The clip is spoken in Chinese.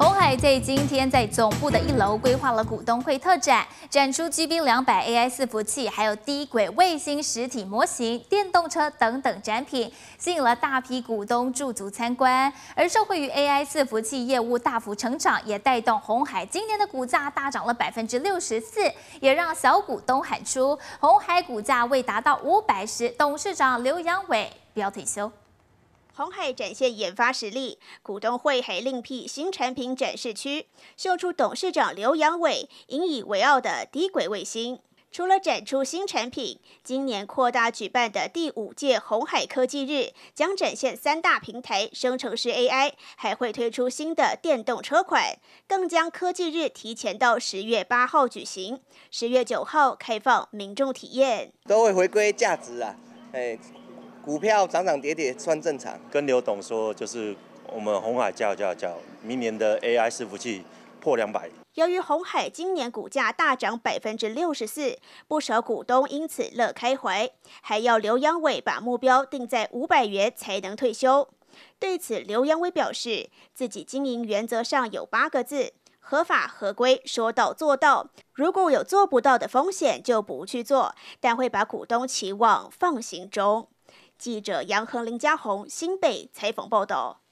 红海在今天在总部的一楼规划了股东会特展，展出 G B 两百 A I 四服器，还有低轨卫星实体模型、电动车等等展品，吸引了大批股东驻足参观。而受惠于 A I 伺服器业务大幅成长，也带动红海今年的股价大涨了百分之六十四，也让小股东喊出：“红海股价未达到五百时，董事长刘阳伟不要退休。”红海展现研发实力，股东会还另辟新产品展示区，秀出董事长刘扬伟引以为傲的低轨卫星。除了展出新产品，今年扩大举办的第五届红海科技日将展现三大平台生成式 AI，还会推出新的电动车款，更将科技日提前到十月八号举行，十月九号开放民众体验。都会回归价值啊，哎。股票涨涨跌跌算正常。跟刘董说，就是我们红海叫叫叫，明年的 AI 伺服器破两百。由于红海今年股价大涨百分之六十四，不少股东因此乐开怀，还要刘阳伟把目标定在五百元才能退休。对此，刘阳伟表示，自己经营原则上有八个字：合法合规，说到做到。如果有做不到的风险，就不去做，但会把股东期望放心中。记者杨恒、林佳红新北采访报道。